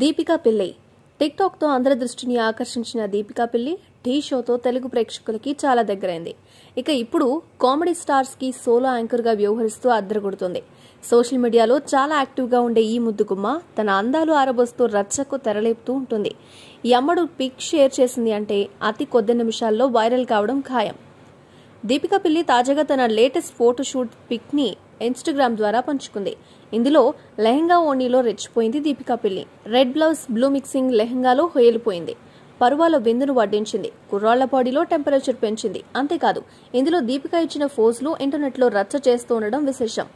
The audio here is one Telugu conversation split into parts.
దీపికా పిల్లి టిక్టాక్తో అందరి దృష్టిని ఆకర్షించిన దీపికా పిల్లి ఢీ షోతో తెలుగు ప్రేక్షకులకి చాలా దగ్గరైంది ఇక ఇప్పుడు కామెడీ స్టార్స్కి సోలో యాంకర్గా వ్యవహరిస్తూ అద్దరగొడుతుంది సోషల్ మీడియాలో చాలా యాక్టివ్గా ఉండే ఈ ముద్దుగుమ్మ తన అందాలు ఆరబోస్తూ రచ్చకు తెరలేపుతూ ఉంటుంది ఈ అమ్మడు పిక్ షేర్ చేసింది అంటే అతి కొద్ది నిమిషాల్లో వైరల్ కావడం ఖాయం దీపికా పిల్లి తాజాగా తన లేటెస్ట్ ఫోటోషూట్ పిక్ని ఇన్స్టాగ్రామ్ ద్వారా పంచుకుంది ఇందులో లెహంగా ఓణీలో రెచ్చిపోయింది Deepika Pilli red blouse blue mixing లెహంగాలో హొయలిపోయింది పరువాలో విందును వడ్డించింది కుర్రాళ్ల బాడీలో టెంపరేచర్ పెంచింది అంతేకాదు ఇందులో దీపిక ఇచ్చిన ఫోజులు ఇంటర్నెట్లో రచ్చ చేస్తూ ఉండడం విశేషం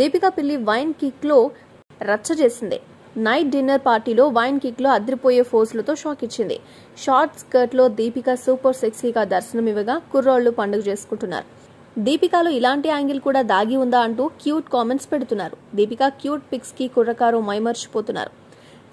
దీపికా పిల్లి వైన్ కిక్లో రచ్చ చేసింది నైట్ డిన్నర్ పార్టీలో వైన్ కిక్లో అదిరిపోయే ఫోజులతో షాక్ ఇచ్చింది షార్ట్ స్కర్ట్లో దీపిక సూపర్ సెక్సీగా దర్శనమివ్వగా కుర్రాళ్లు పండుగ చేసుకుంటున్నారు దీపికాలో ఇలాంటి యాంగిల్ కూడా దాగి ఉందా అంటూ క్యూట్ కామెంట్స్ పెడుతున్నారు దీపిక క్యూట్ పిక్స్ కి కుర్రకారు మైమర్చిపోతున్నారు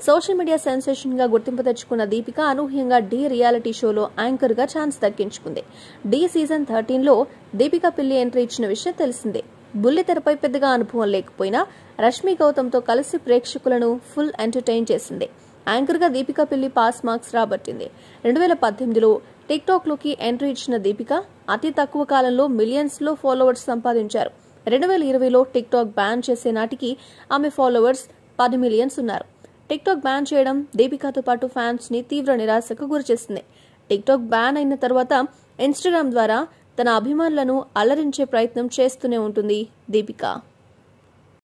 సోషల్ మీడియా సెన్సేషన్ గా గుర్తింపు తెచ్చుకున్న దీపిక అనూహ్యంగా డి రియాలిటీ షోలో యాంకర్ గా ఛాన్స్ దక్కించుకుంది డి సీజన్ థర్టీన్ లో దీపిక పిల్లి ఎంట్రీ ఇచ్చిన విషయం తెలిసిందే బుల్లి తెరపై పెద్దగా అనుభవం లేకపోయినా రష్మి గౌతమ్తో కలిసి ప్రేక్షకులను ఫుల్ ఎంటర్టైన్ చేసింది యాంకర్గా దీపికా పిల్లి పాస్ మార్క్స్ రాబట్టింది రెండు వేల పద్దెనిమిదిలో టిక్టాక్లోకి ఎంట్రీ ఇచ్చిన దీపిక అతి తక్కువ కాలంలో మిలియన్స్లో ఫాలోవర్స్ సంపాదించారు రెండు వేల ఇరవైలో టిక్టాక్ బ్యాన్ చేసే నాటికి ఆమె ఫాలోవర్స్ పది మిలియన్స్ ఉన్నారు టిక్టాక్ బ్యాన్ చేయడం దీపికాతో పాటు ఫ్యాన్స్ని తీవ్ర నిరాశకు గురిచేసింది టిక్టాక్ బ్యాన్ అయిన తర్వాత ఇన్స్టాగ్రామ్ ద్వారా తన అభిమానులను అలరించే ప్రయత్నం చేస్తూనే ఉంటుంది దీపిక